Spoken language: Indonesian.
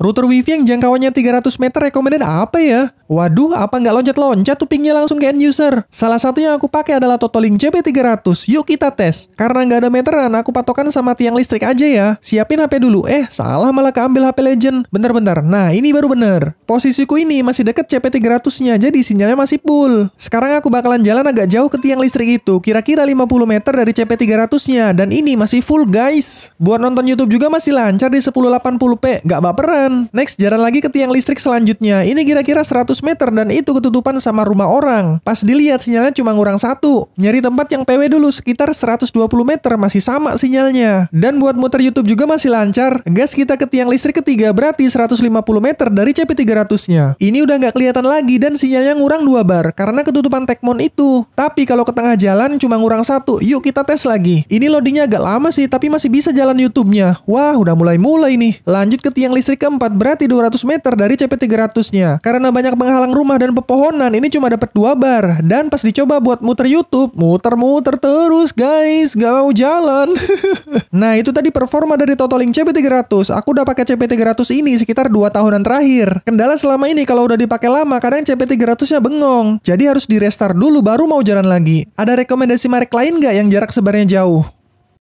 Router wifi yang jangkauannya 300 meter recommended apa ya? Waduh, apa nggak loncat-loncat Toppingnya langsung ke end user? Salah satu yang aku pakai adalah Totolink JP300. Yuk kita tes. Karena nggak ada meteran, aku patokan sama tiang listrik aja ya. Siapin HP dulu. Eh, salah malah keambil HP Legend. Bener-bener. Nah, ini baru bener. Posisiku ini masih deket CP 300 nya jadi sinyalnya masih full. Sekarang aku bakalan jalan agak jauh ke tiang listrik itu, kira-kira 50 meter dari CP 300 nya Dan ini masih full, guys. Buat nonton YouTube juga masih lancar di 1080p. Nggak baperan. Next, jalan lagi ke tiang listrik selanjutnya. Ini kira-kira 100 meter dan itu ketutupan sama rumah orang. Pas dilihat sinyalnya cuma ngurang satu. Nyari tempat yang PW dulu sekitar 120 meter masih sama sinyalnya. Dan buat muter YouTube juga masih lancar. Gas kita ke tiang listrik ketiga berarti 150 meter dari CP300-nya. Ini udah nggak kelihatan lagi dan sinyalnya ngurang dua bar karena ketutupan Tekmon itu. Tapi kalau ke tengah jalan cuma ngurang satu. Yuk kita tes lagi. Ini loadingnya agak lama sih tapi masih bisa jalan YouTube-nya. Wah udah mulai-mulai nih. Lanjut ke tiang listrik keempat berarti 200 meter dari CP300-nya. Karena banyak banget halang rumah dan pepohonan. Ini cuma dapat dua bar. Dan pas dicoba buat muter YouTube, muter-muter terus guys, gak mau jalan. nah itu tadi performa dari Totoling CP300. Aku udah pakai CP300 ini sekitar dua tahunan terakhir. Kendala selama ini kalau udah dipakai lama, kadang CP300-nya bengong. Jadi harus di restart dulu baru mau jalan lagi. Ada rekomendasi merek lain nggak yang jarak sebarnya jauh?